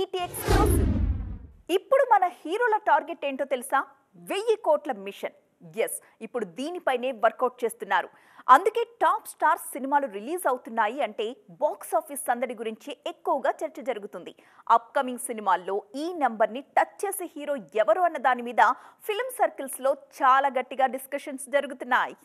ఈటీ e exclusive ఇప్పుడు మన హీరోల టార్గెట్ ఏంటో తెలుసా వెయ్యి కోట్ల మిషన్ ఎస్ ఇప్పుడు దీనిపైనే వర్కౌట్ చేస్తున్నారు అందుకే టాప్ స్టార్ సినిమాలు రిలీజ్ అవుతున్నాయి అంటే బాక్స్ ఆఫీస్ సందడి గురించి ఎక్కువగా చర్చ జరుగుతుంది అప్కమింగ్ సినిమాల్లో ఈ నెంబర్ని టచ్ చేసే హీరో ఎవరు అన్న దాని మీద ఫిలిం సర్కిల్స్లో చాలా గట్టిగా డిస్కషన్స్ జరుగుతున్నాయి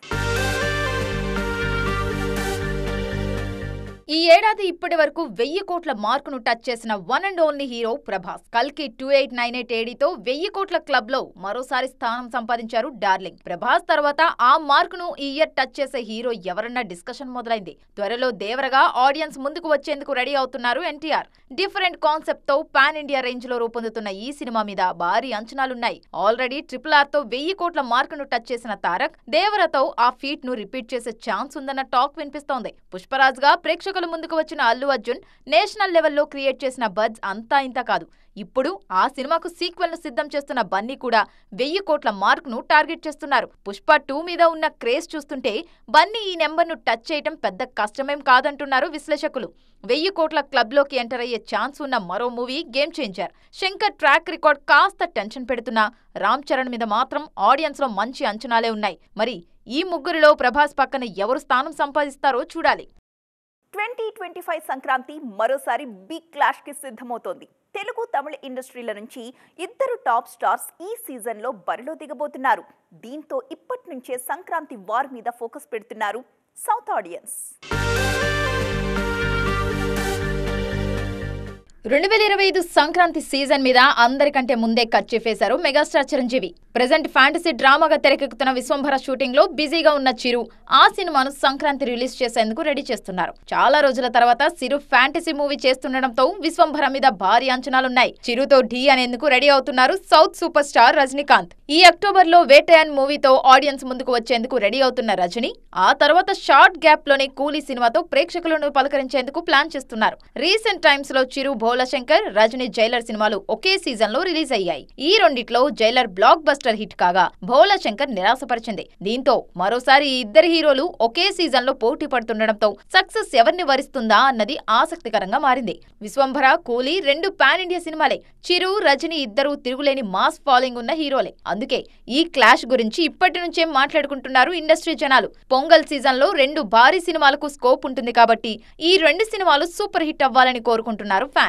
ఈ ఏడాది ఇప్పటి వరకు వెయ్యి కోట్ల మార్కును టచ్ చేసిన one and only hero Prabhas కల్కి టూ ఎయిట్ నైన్ ఎయిట్ ఏడీతో వెయ్యి కోట్ల క్లబ్ లో మరోసారి స్థానం సంపాదించారు డార్లింగ్ ప్రభాస్ తర్వాత ఆ మార్కును ఈ ఇయర్ టచ్ చేసే హీరో ఎవరన్నా డిస్కషన్ మొదలైంది త్వరలో దేవరగా ఆడియన్స్ ముందుకు వచ్చేందుకు రెడీ అవుతున్నారు ఎన్టీఆర్ డిఫరెంట్ కాన్సెప్ట్ తో పాన్ ఇండియా రేంజ్ లో రూపొందుతున్న ఈ సినిమా మీద భారీ అంచనాలున్నాయి ఆల్రెడీ ట్రిపుల్ ఆర్ తో వెయ్యి కోట్ల మార్కును టచ్ చేసిన తారక్ దేవరతో ఆ ఫీట్ ను రిపీట్ చేసే ఛాన్స్ ఉందన్న టాక్ వినిపిస్తోంది పుష్పరాజ్ గా ప్రేక్షకులు ప్రేక్షకుల ముందుకు వచ్చిన అల్లు అర్జున్ నేషనల్ లెవెల్లో క్రియేట్ చేసిన బజ్ అంతా ఇంత కాదు ఇప్పుడు ఆ సినిమాకు సీక్వెల్ ను సిద్ధం చేస్తున్న బన్నీ కూడా వెయ్యి కోట్ల మార్క్ ను టార్గెట్ చేస్తున్నారు పుష్ప టూ మీద ఉన్న క్రేజ్ చూస్తుంటే బన్నీ ఈ నెంబర్ ను టచ్ చేయడం పెద్ద కష్టమేం కాదంటున్నారు విశ్లేషకులు వెయ్యి కోట్ల క్లబ్ లోకి ఎంటర్ అయ్యే ఛాన్స్ ఉన్న మరో movie game changer Shankar track record కాస్త టెన్షన్ పెడుతున్నా రామ్ చరణ్ మీద మాత్రం ఆడియన్స్ లో మంచి అంచనాలే ఉన్నాయి మరి ఈ ముగ్గురిలో ప్రభాస్ పక్కన ఎవరు స్థానం సంపాదిస్తారో చూడాలి ట్వంటీ ట్వంటీ ఫైవ్ సంక్రాంతి మరోసారి బిగ్ క్లాష్కి సిద్ధమవుతోంది తెలుగు తమిళ ఇండస్ట్రీల నుంచి ఇద్దరు టాప్ స్టార్స్ ఈ సీజన్లో బరిలో దిగబోతున్నారు దీంతో ఇప్పటి నుంచే సంక్రాంతి వార్ మీద ఫోకస్ పెడుతున్నారు సౌత్ ఆడియన్స్ రెండు వేల ఇరవై ఐదు సంక్రాంతి సీజన్ మీద అందరికంటే ముందే కట్ చేసేశారు మెగాస్టార్ చిరంజీవి ప్రజెంట్ ఫ్యాంటసీ డ్రామాగా తెరకెక్కుతున్న విశ్వంభర షూటింగ్ లో బిజీగా ఉన్న చిరు ఆ సినిమాను సంక్రాంతి రిలీజ్ చేసేందుకు రెడీ చేస్తున్నారు చాలా రోజుల తర్వాత చిరు ఫ్యాంటసీ మూవీ చేస్తుండటంతో విశ్వంభర మీద భారీ అంచనాలున్నాయి చిరుతో ఢీ అనేందుకు రెడీ అవుతున్నారు సౌత్ సూపర్ స్టార్ రజనీకాంత్ ఈ అక్టోబర్ లో వేటయాన్ మూవీతో ఆడియన్స్ ముందుకు వచ్చేందుకు రెడీ అవుతున్న రజనీ ఆ తర్వాత షార్ట్ గ్యాప్ లోనే కూలీ సినిమాతో ప్రేక్షకులను పలకరించేందుకు ప్లాన్ చేస్తున్నారు రీసెంట్ టైమ్స్ లో చిరు భోలశంకర్ రజనీ జైలర్ సినిమాలు ఒకే సీజన్ లో రిలీజ్ అయ్యాయి ఈ రెండిట్లో జైలర్ బ్లాక్ బస్టర్ హిట్ కాగా భోలశంకర్ నిరాశపరిచింది దీంతో మరోసారి ఇద్దరు హీరోలు ఒకే సీజన్ లో పోటీ పడుతుండటంతో సక్సెస్ ఎవరిని వరిస్తుందా అన్నది ఆసక్తికరంగా మారింది విశ్వంభర కూలీ రెండు పాన్ ఇండియా సినిమాలే చిరు రజనీ ఇద్దరు తిరుగులేని మాస్ ఫాలోయింగ్ ఉన్న హీరోలే అందుకే ఈ క్లాష్ గురించి ఇప్పటి నుంచే మాట్లాడుకుంటున్నారు ఇండస్ట్రీ జనాలు పొంగల్ సీజన్ లో రెండు భారీ సినిమాలకు స్కోప్ ఉంటుంది కాబట్టి ఈ రెండు సినిమాలు సూపర్ హిట్ అవ్వాలని కోరుకుంటున్నారు ఫ్యాన్స్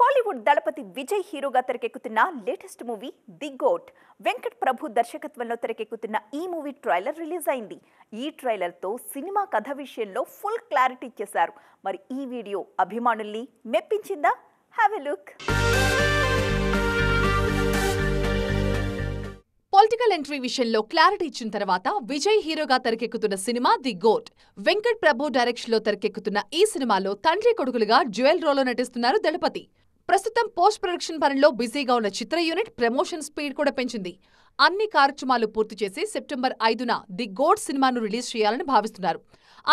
కోలీవుడ్ దళపతి విజయ్ హీరోగా తెరకెక్కుతున్న latest movie the GOAT Venkat Prabhu దర్శకత్వంలో తెరకెక్కుతున్న ఈ మూవీ ట్రైలర్ రిలీజ్ అయింది ఈ ట్రైలర్తో సినిమా కథ విషయంలో ఫుల్ క్లారిటీ ఇచ్చేశారు మరి ఈ వీడియో అభిమానుల్ని మెప్పించిందా have a look political entry విషయంలో క్లారిటీ ఇచ్చిన తర్వాత విజయ్ హీరోగా తెరకెక్కుతున్న సినిమా ది గోట్ వెంకట్ ప్రభు డైరెక్షన్లో తెరకెక్కుతున్న ఈ సినిమాలో తండ్రి కొడుకులుగా జ్యువెల్ రోలో నటిస్తున్నారు దళపతి ప్రస్తుతం పోస్ట్ ప్రొడక్షన్ పనుల్లో బిజీగా ఉన్న చిత్ర యూనిట్ ప్రమోషన్ స్పీడ్ కూడా పెంచింది అన్ని కార్యక్రమాలు పూర్తి చేసి సెప్టెంబర్ ఐదున ది గోడ్ సినిమాను రిలీజ్ చేయాలని భావిస్తున్నారు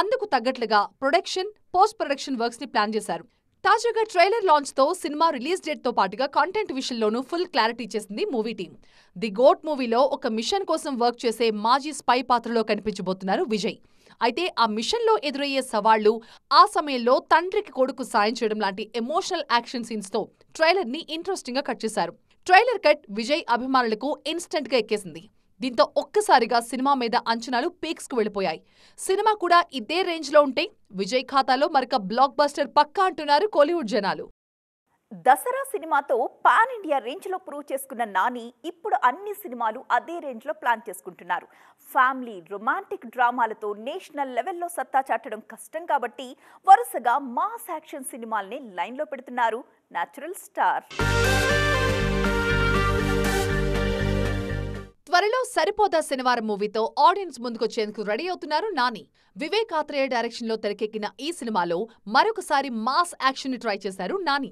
అందుకు తగ్గట్లుగా ప్రొడక్షన్ పోస్ట్ ప్రొడక్షన్ వర్క్స్ ని ప్లాన్ చేశారు తాజాగా ట్రైలర్ లాంచ్ తో సినిమా రిలీజ్ డేట్ తో పాటుగా కంటెంట్ విషయంలోనూ ఫుల్ క్లారిటీ ఇచ్చేసింది మూవీ టీం ది గోట్ మూవీలో ఒక మిషన్ కోసం వర్క్ చేసే మాజీ స్పై పాత్రలో కనిపించబోతున్నారు విజయ్ అయితే ఆ మిషన్లో ఎదురయ్యే సవాళ్లు ఆ సమయంలో తండ్రికి కొడుకు సాయం చేయడం లాంటి ఎమోషనల్ యాక్షన్ సీన్స్ ని ట్రైలర్ని గా కట్ చేశారు ట్రైలర్ కట్ విజయ్ అభిమానులకు గా ఎక్కేసింది దీంతో ఒక్కసారిగా సినిమా మీద అంచనాలు పీక్స్ కు వెళ్ళిపోయాయి సినిమా కూడా ఇదే రేంజ్లో ఉంటే విజయ్ ఖాతాలో మరొక బ్లాక్ బస్టర్ పక్కా అంటున్నారు కోలీవుడ్ జనాలు దసరా సినిమాతో పాన్ ఇండియా రేంజ్లో ప్రూవ్ చేసుకున్న నాని ఇప్పుడు అన్ని సినిమాలు అదే రేంజ్లో ప్లాన్ చేసుకుంటున్నారు ఫ్యామిలీ రొమాంటిక్ డ్రామాలతో నేషనల్ లెవెల్లో సత్తా చాటడం కష్టం కాబట్టి వరుసగా మాస్ యాక్షన్ సినిమాల్ని లైన్లో పెడుతున్నారు న్యాచురల్ స్టార్ త్వరలో సరిపోదా శనివారం మూవీతో ఆడియన్స్ ముందుకొచ్చేందుకు రెడీ అవుతున్నారు నాని వివేక్ ఆత్రేయ డైరెక్షన్లో తెరకెక్కిన ఈ సినిమాలో మరొకసారి మాస్ యాక్షన్ ట్రై చేశారు నాని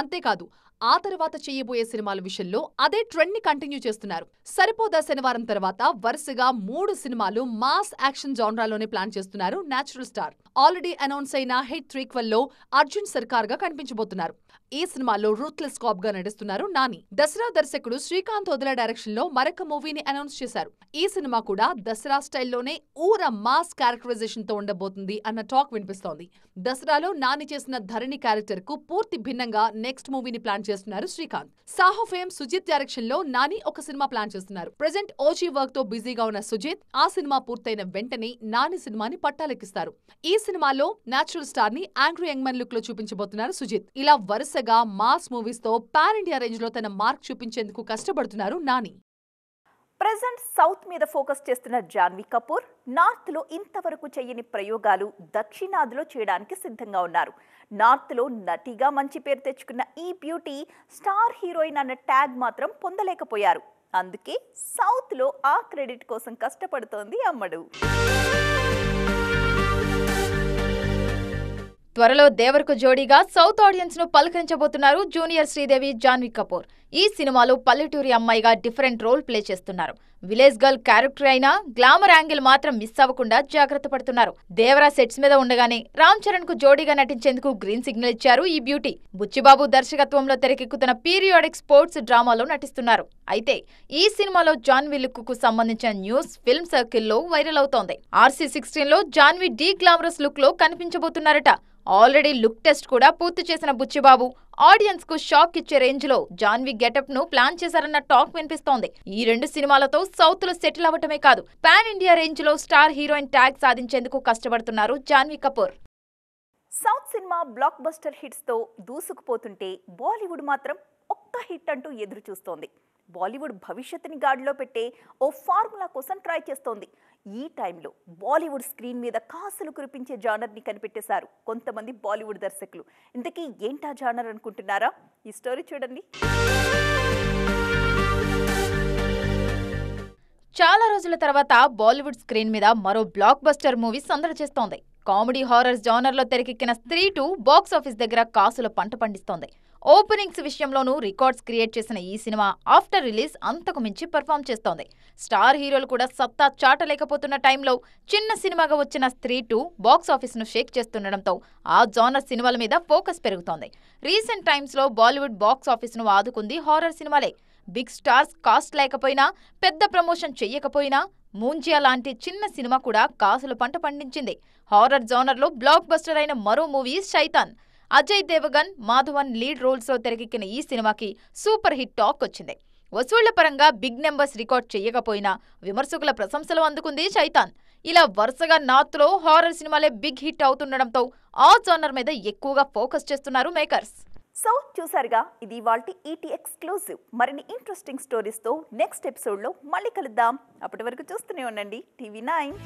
అంతేకాదు ఆ తర్వాత చేయబోయే సినిమాల విషయంలో అదే ట్రెండ్ ని కంటిన్యూ చేస్తున్నారు సరిపోదా శనివారం తర్వాత వరుసగా మూడు సినిమాలు మాస్ యాక్షన్ జాన్రాలోనే ప్లాన్ చేస్తున్నారు నేచురల్ స్టార్ ఆల్రెడీ అనౌన్స్ అయిన హిట్ ట్రీక్వెల్ లో అర్జున్ సర్కార్ గా కనిపించబోతున్నారు ఈ సినిమాలో రూత్లెస్ కాప్ గా నడుస్తున్నారు నాని దసరా దర్శకుడు శ్రీకాంత్ వదల డైరెక్షన్ లో మరొక మూవీని అనౌన్స్ చేశారు ఈ సినిమా కూడా దసరా స్టైల్లోనే ఊర మాస్ క్యారెక్టరైజేషన్ తో ఉండబోతుంది అన్న టాక్ వినిపిస్తోంది దసరాలో నాని చేసిన ధరణి క్యారెక్టర్ కు పూర్తి భిన్నంగా నెక్స్ట్ మూవీని ప్లాన్ చేస్తారు చేస్తున్నారు శ్రీకాంత్ సాహో ఫేమ్ సుజిత్ డైరెక్షన్ లో నాని ఒక సినిమా ప్లాన్ చేస్తున్నారు ప్రెసెంట్ ఓజీ వర్క్ తో బిజీగా ఉన్న సుజిత్ ఆ సినిమా పూర్తయిన వెంటనే నాని సినిమాని పట్టాలెక్కిస్తారు ఈ సినిమాలో నాచురల్ స్టార్ ని యాంగ్రీ యంగ్మన్ లుక్ లో చూపించబోతున్నారు సుజిత్ ఇలా వరుసగా మాస్ మూవీస్ తో పాన్ ఇండియా రేంజ్ లో తన మార్క్ చూపించేందుకు కష్టపడుతున్నారు నాని ప్రజెంట్ సౌత్ మీద ఫోకస్ చేస్తున్న జాన్వీ కపూర్ నార్త్లో ఇంతవరకు చేయని ప్రయోగాలు దక్షిణాదిలో చేయడానికి సిద్ధంగా ఉన్నారు నార్త్లో నటిగా మంచి పేరు తెచ్చుకున్న ఈ బ్యూటీ స్టార్ హీరోయిన్ అన్న ట్యాగ్ మాత్రం పొందలేకపోయారు అందుకే సౌత్లో ఆ క్రెడిట్ కోసం కష్టపడుతోంది అమ్మడు త్వరలో దేవరకు జోడీగా సౌత్ ఆడియన్స్ ను పలకరించబోతున్నారు జూనియర్ శ్రీదేవి జాన్వీ కపూర్ ఈ సినిమాలో పల్లెటూరి అమ్మాయిగా డిఫరెంట్ రోల్ ప్లే చేస్తున్నారు విలేజ్ గర్ల్ క్యారెక్టర్ అయినా గ్లామర్ యాంగిల్ మాత్రం మిస్ అవ్వకుండా జాగ్రత్త పడుతున్నారు దేవరా సెట్స్ మీద ఉండగానే రామ్ చరణ్ కు జోడీగా నటించేందుకు గ్రీన్ సిగ్నల్ ఇచ్చారు ఈ బ్యూటీ బుచ్చిబాబు దర్శకత్వంలో తెరకెక్కుతున్న పీరియాడిక్ స్పోర్ట్స్ డ్రామాలో నటిస్తున్నారు అయితే ఈ సినిమాలో జాన్వీ లుక్ కు సంబంధించిన న్యూస్ ఫిల్మ్ సర్కిల్ లో వైరల్ అవుతోంది ఆర్సీ సిక్స్టీన్ లో జాన్వీ డీ గ్లామరస్ లుక్ లో కనిపించబోతున్నారట ఆల్రెడీ లుక్ టెస్ట్ కూడా పూర్తి చేసిన బుచ్చిబాబు ఆడియన్స్ కు షాక్ ఇచ్చే రేంజ్ లో జాన్వి గెటప్ ను ప్లాన్ చేశారన్న టాక్ వినిపిస్తోంది ఈ రెండు సినిమాలతో సౌత్ లో సెటిల్ అవ్వటమే కాదు పాన్ ఇండియా రేంజ్ లో స్టార్ హీరోయిన్ ట్యాగ్ సాధించేందుకు కష్టపడుతున్నారు జాన్వి కపూర్ సౌత్ సినిమా బ్లాక్ బస్టర్ హిట్స్ తో దూసుకుపోతుంటే బాలీవుడ్ మాత్రం ఒక్క హిట్ అంటూ ఎదురు చూస్తోంది బాలీవుడ్ భవిష్యత్తుని గాడిలో పెట్టే ఓ ఫార్ములా కోసం ట్రై చేస్తోంది ఈ టైంలో బాలీవుడ్ స్క్రీన్ మీద కాసులు కురిపించే జానర్ని కనిపెట్టేశారు కొంతమంది బాలీవుడ్ దర్శకులు ఇంతకీ ఏంటా జానర్ అనుకుంటున్నారా ఈ స్టోరీ చూడండి చాలా రోజుల తర్వాత బాలీవుడ్ స్క్రీన్ మీద మరో బ్లాక్ బస్టర్ మూవీ సందడి చేస్తోంది కామెడీ హారర్ జానర్లో తెరకెక్కిన స్త్రీ టూ బాక్సాఫీస్ దగ్గర కాసుల పంట పండిస్తోంది ఓపెనింగ్స్ విషయంలోనూ రికార్డ్స్ క్రియేట్ చేసిన ఈ సినిమా ఆఫ్టర్ రిలీజ్ అంతకు మించి పర్ఫామ్ చేస్తోంది స్టార్ హీరోలు కూడా సత్తా చాటలేకపోతున్న టైంలో చిన్న సినిమాగా వచ్చిన స్త్రీ టూ బాక్సాఫీస్ను షేక్ చేస్తుండటంతో ఆ జానర్ సినిమాల మీద ఫోకస్ పెరుగుతోంది రీసెంట్ టైమ్స్లో బాలీవుడ్ బాక్సాఫీస్ను ఆదుకుంది హారర్ సినిమాలే బిగ్ స్టార్స్ కాస్ట్ లేకపోయినా పెద్ద ప్రమోషన్ చెయ్యకపోయినా మూంజియా లాంటి చిన్న సినిమా కూడా కాసులు పంట పండించింది హారర్ జోనర్లో బ్లాక్ బస్టర్ అయిన మరో మూవీ శైతాన్ అజయ్ దేవగన్ మాధవన్ లీడ్ రోల్స్లో తెరకెక్కిన ఈ సినిమాకి సూపర్ హిట్ టాక్ వచ్చింది వసూళ్ల పరంగా బిగ్ నెంబర్స్ రికార్డ్ చేయకపోయినా విమర్శకుల ప్రశంసలు అందుకుంది చైతాన్ ఇలా వరుసగా నాత్లో హారర్ సినిమాలే బిగ్ హిట్ అవుతుండడంతో ఆ జోనర్ మీద ఎక్కువగా ఫోకస్ చేస్తున్నారు మేకర్స్ సో చూసారుగా ఇది వాళ్ళ ఈటీ e ఎక్స్క్లూజివ్ మరిన్ని ఇంట్రెస్టింగ్ స్టోరీస్తో నెక్స్ట్ ఎపిసోడ్లో మళ్ళీ కలుద్దాం అప్పటి వరకు చూస్తూనే ఉండండి టీవీ నైన్